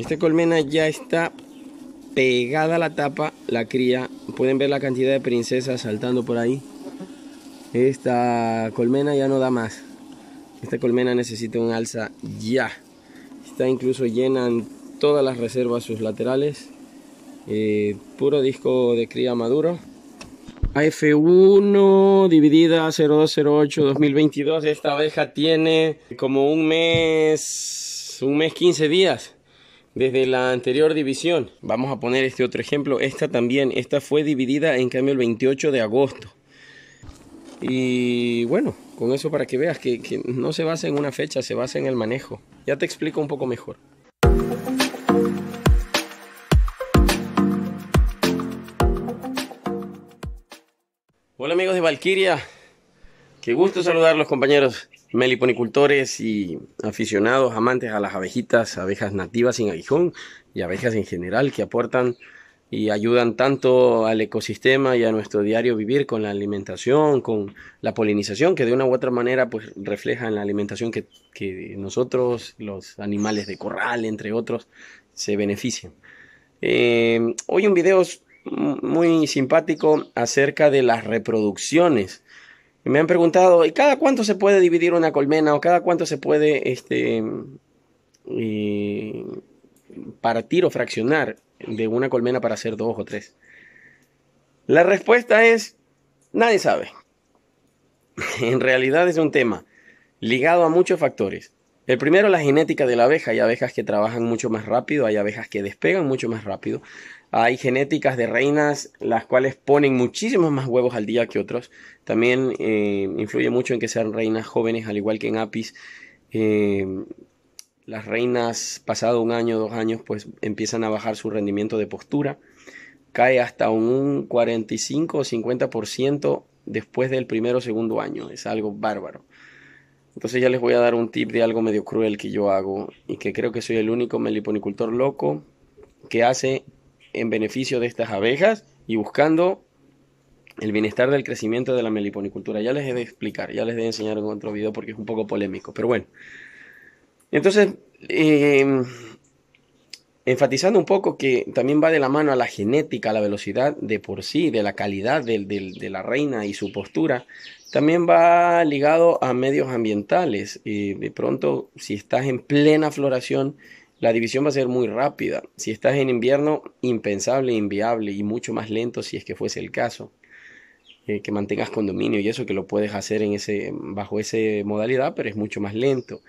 Esta colmena ya está pegada a la tapa, la cría. Pueden ver la cantidad de princesas saltando por ahí. Esta colmena ya no da más. Esta colmena necesita un alza ya. Está incluso en todas las reservas sus laterales. Eh, puro disco de cría maduro. AF1 dividida 0208 2022. Esta abeja tiene como un mes, un mes 15 días desde la anterior división. Vamos a poner este otro ejemplo. Esta también, esta fue dividida en cambio el 28 de agosto. Y bueno, con eso para que veas que, no se basa en una fecha, se basa en el manejo. Ya te explico un poco mejor. Hola amigos de Valkyria, qué gusto saludarlos compañeros meliponicultores y aficionados, amantes a las abejitas, abejas nativas sin aguijón y abejas en general que aportan y ayudan tanto al ecosistema y a nuestro diario vivir con la alimentación, con la polinización, que de una u otra manera pues refleja en la alimentación que, que nosotros, los animales de corral, entre otros, se benefician. Em, hoy un video muy simpático acerca de las reproducciones me han preguntado, ¿y cada cuánto se puede dividir una colmena o cada cuánto se puede este, partir o fraccionar de una colmena para hacer dos o tres? La respuesta es, nadie sabe. en realidad es un tema ligado a muchos factores. El primero, la genética de la abeja. Hay abejas que trabajan mucho más rápido, hay abejas que despegan mucho más rápido. Hay genéticas de reinas, las cuales ponen muchísimos más huevos al día que otros. También eh, influye mucho en que sean reinas jóvenes, al igual que en Apis. Eh, las reinas, pasado un año, dos años, pues empiezan a bajar su rendimiento de postura. Cae hasta un 45 o 50% después del primero o segundo año. Es algo bárbaro. Entonces ya les voy a dar un tip de algo medio cruel que yo hago y que creo que soy el único meliponicultor loco que hace en beneficio de estas abejas y buscando el bienestar del crecimiento de la meliponicultura. Ya les he de explicar, ya les he de enseñar en otro video porque es un poco polémico, pero bueno. Entonces, eh, enfatizando un poco que también va de la mano a la genética, a la velocidad de por sí, de la calidad de, la reina y su postura, también va ligado a medios ambientales. y eh, de pronto, si estás en plena floración, la división va a ser muy rápida. Si estás en invierno, impensable, inviable y mucho más lento si es que fuese el caso. Eh, que mantengas condominio y eso que lo puedes hacer en ese, bajo esa modalidad, pero es mucho más lento.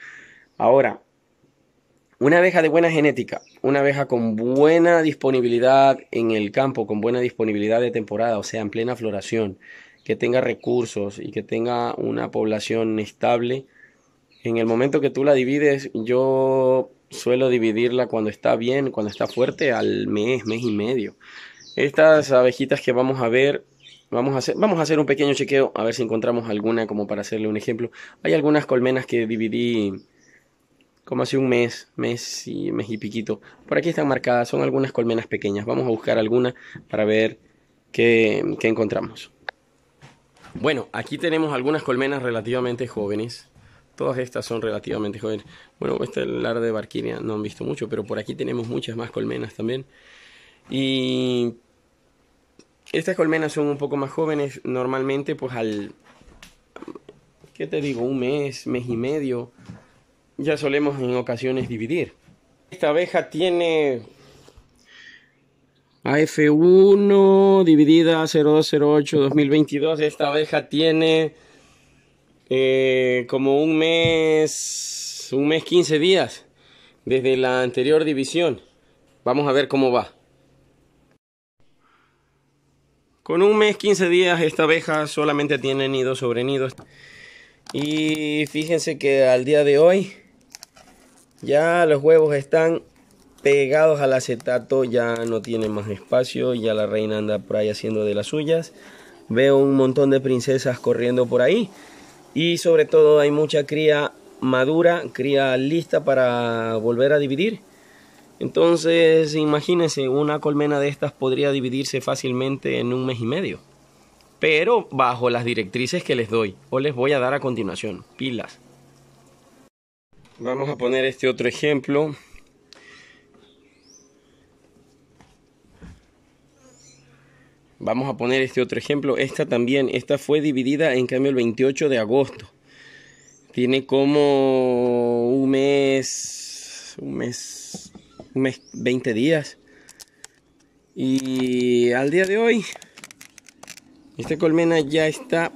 Ahora, una abeja de buena genética, una abeja con buena disponibilidad en el campo, con buena disponibilidad de temporada, o sea, en plena floración, que tenga recursos y que tenga una población estable. En el momento que tú la divides, yo suelo dividirla cuando está bien, cuando está fuerte, al mes, mes y medio. Estas abejitas que vamos a ver, vamos a hacer, vamos a hacer un pequeño chequeo, a ver si encontramos alguna como para hacerle un ejemplo. Hay algunas colmenas que dividí como hace un mes, mes y mes y piquito. Por aquí están marcadas, son algunas colmenas pequeñas. Vamos a buscar alguna para ver qué, encontramos. Bueno, aquí tenemos algunas colmenas relativamente jóvenes. Todas estas son relativamente jóvenes. Bueno, este es el lar de Barquiria, no han visto mucho, pero por aquí tenemos muchas más colmenas también. Y estas colmenas son un poco más jóvenes, normalmente pues al, ¿qué te digo? Un mes, mes y medio, ya solemos en ocasiones dividir. Esta abeja tiene AF1 dividida 0208-2022. Esta abeja tiene eh, como un mes, un mes 15 días desde la anterior división. Vamos a ver cómo va. Con un mes 15 días esta abeja solamente tiene nidos sobre nido... Y fíjense que al día de hoy ya los huevos están pegados al acetato, ya no tiene más espacio, ya la reina anda por ahí haciendo de las suyas. Veo un montón de princesas corriendo por ahí y sobre todo hay mucha cría madura, cría lista para volver a dividir. Entonces, imagínense, una colmena de estas podría dividirse fácilmente en un mes y medio. Pero bajo las directrices que les doy o les voy a dar a continuación, pilas. Vamos a poner este otro ejemplo. Vamos a poner este otro ejemplo. Esta también, esta fue dividida en cambio el 28 de agosto. Tiene como un mes, un mes, un mes, 20 días. Y al día de hoy, esta colmena ya está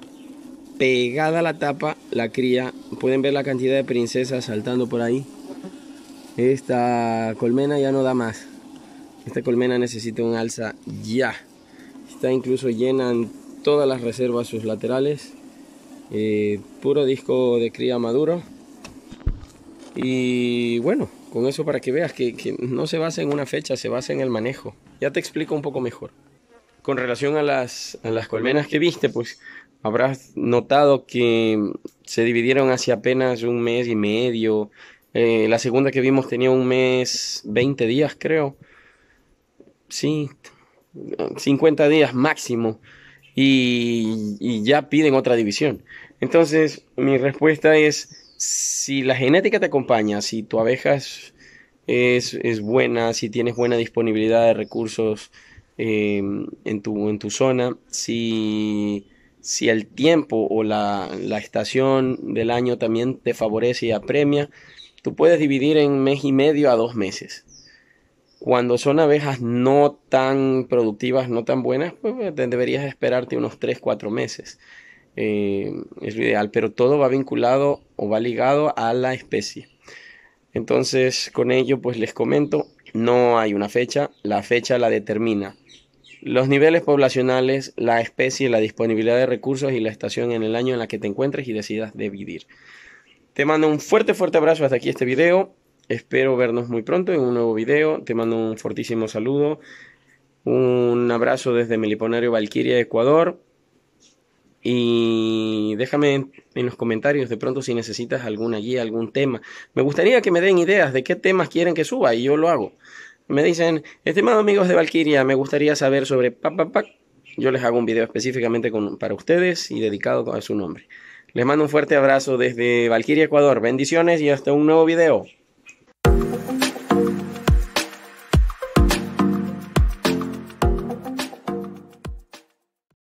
pegada a la tapa, la cría Pueden ver la cantidad de princesas saltando por ahí. Esta colmena ya no da más. Esta colmena necesita un alza ya. Está incluso en todas las reservas sus laterales. Eh, puro disco de cría maduro. Y bueno, con eso para que veas que, no se basa en una fecha, se basa en el manejo. Ya te explico un poco mejor. Con relación a las, a las colmenas que viste, pues habrás notado que se dividieron hace apenas un mes y medio. Eh, la segunda que vimos tenía un mes, 20 días creo. Sí, 50 días máximo. Y, ya piden otra división. Entonces, mi respuesta es, si la genética te acompaña, si tu abeja es, buena, si tienes buena disponibilidad de recursos eh, en, tu, en tu zona, si si el tiempo o la, estación del año también te favorece y apremia, tú puedes dividir en mes y medio a dos meses. Cuando son abejas no tan productivas, no tan buenas, pues deberías esperarte unos 3, 4 meses. Eh, es lo ideal, pero todo va vinculado o va ligado a la especie. Entonces, con ello, pues les comento, no hay una fecha, la fecha la determina los niveles poblacionales, la especie, la disponibilidad de recursos y la estación en el año en la que te encuentres y decidas dividir. Te mando un fuerte, fuerte abrazo hasta aquí este video. Espero vernos muy pronto en un nuevo video. Te mando un fortísimo saludo. Un abrazo desde Meliponario Valquiria, Ecuador. Y déjame en los comentarios de pronto si necesitas alguna guía, algún tema. Me gustaría que me den ideas de qué temas quieren que suba y yo lo hago. Me dicen, estimados amigos de Valkyria, me gustaría saber sobre papapap. Yo les hago un video específicamente para ustedes y dedicado a su nombre. Les mando un fuerte abrazo desde Valkyria, Ecuador. Bendiciones y hasta un nuevo video.